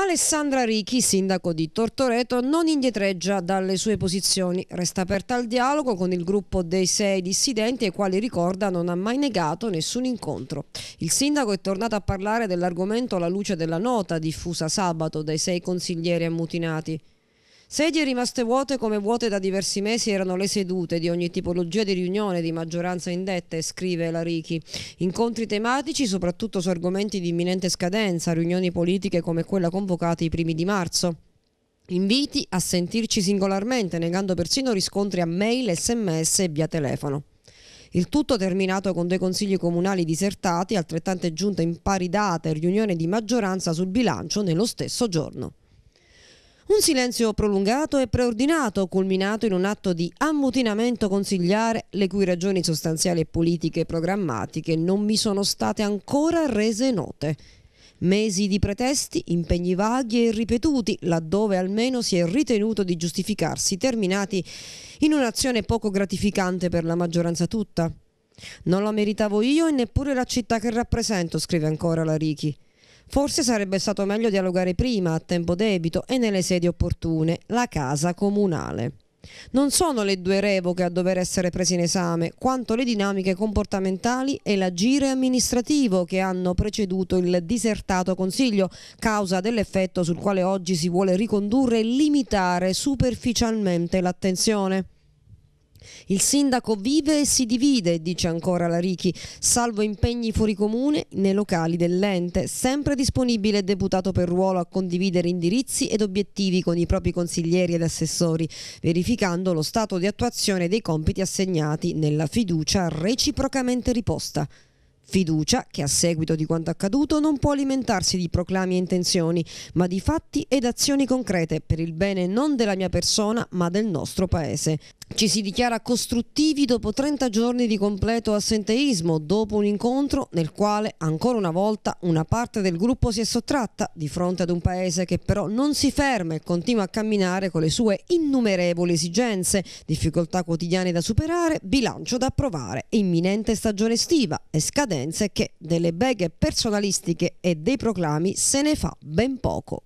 Alessandra Ricchi, sindaco di Tortoreto, non indietreggia dalle sue posizioni. Resta aperta al dialogo con il gruppo dei sei dissidenti ai quali ricorda non ha mai negato nessun incontro. Il sindaco è tornato a parlare dell'argomento alla luce della nota diffusa sabato dai sei consiglieri ammutinati. Sedie rimaste vuote come vuote da diversi mesi erano le sedute di ogni tipologia di riunione di maggioranza indette, scrive Larichi. Incontri tematici soprattutto su argomenti di imminente scadenza, riunioni politiche come quella convocata i primi di marzo. Inviti a sentirci singolarmente, negando persino riscontri a mail, sms e via telefono. Il tutto terminato con due consigli comunali disertati, altrettante giunte in pari data e riunione di maggioranza sul bilancio nello stesso giorno. Un silenzio prolungato e preordinato, culminato in un atto di ammutinamento consigliare, le cui ragioni sostanziali e politiche programmatiche non mi sono state ancora rese note. Mesi di pretesti, impegni vaghi e ripetuti, laddove almeno si è ritenuto di giustificarsi, terminati in un'azione poco gratificante per la maggioranza tutta. Non la meritavo io e neppure la città che rappresento, scrive ancora la Richi. Forse sarebbe stato meglio dialogare prima, a tempo debito e nelle sedi opportune, la casa comunale. Non sono le due revoche a dover essere prese in esame, quanto le dinamiche comportamentali e l'agire amministrativo che hanno preceduto il disertato Consiglio, causa dell'effetto sul quale oggi si vuole ricondurre e limitare superficialmente l'attenzione. Il sindaco vive e si divide, dice ancora la Larichi, salvo impegni fuori comune nei locali dell'ente. Sempre disponibile il deputato per ruolo a condividere indirizzi ed obiettivi con i propri consiglieri ed assessori, verificando lo stato di attuazione dei compiti assegnati nella fiducia reciprocamente riposta. Fiducia che a seguito di quanto accaduto non può alimentarsi di proclami e intenzioni, ma di fatti ed azioni concrete per il bene non della mia persona ma del nostro Paese. Ci si dichiara costruttivi dopo 30 giorni di completo assenteismo, dopo un incontro nel quale ancora una volta una parte del gruppo si è sottratta di fronte ad un paese che però non si ferma e continua a camminare con le sue innumerevoli esigenze, difficoltà quotidiane da superare, bilancio da approvare, imminente stagione estiva e scadenze che delle beghe personalistiche e dei proclami se ne fa ben poco.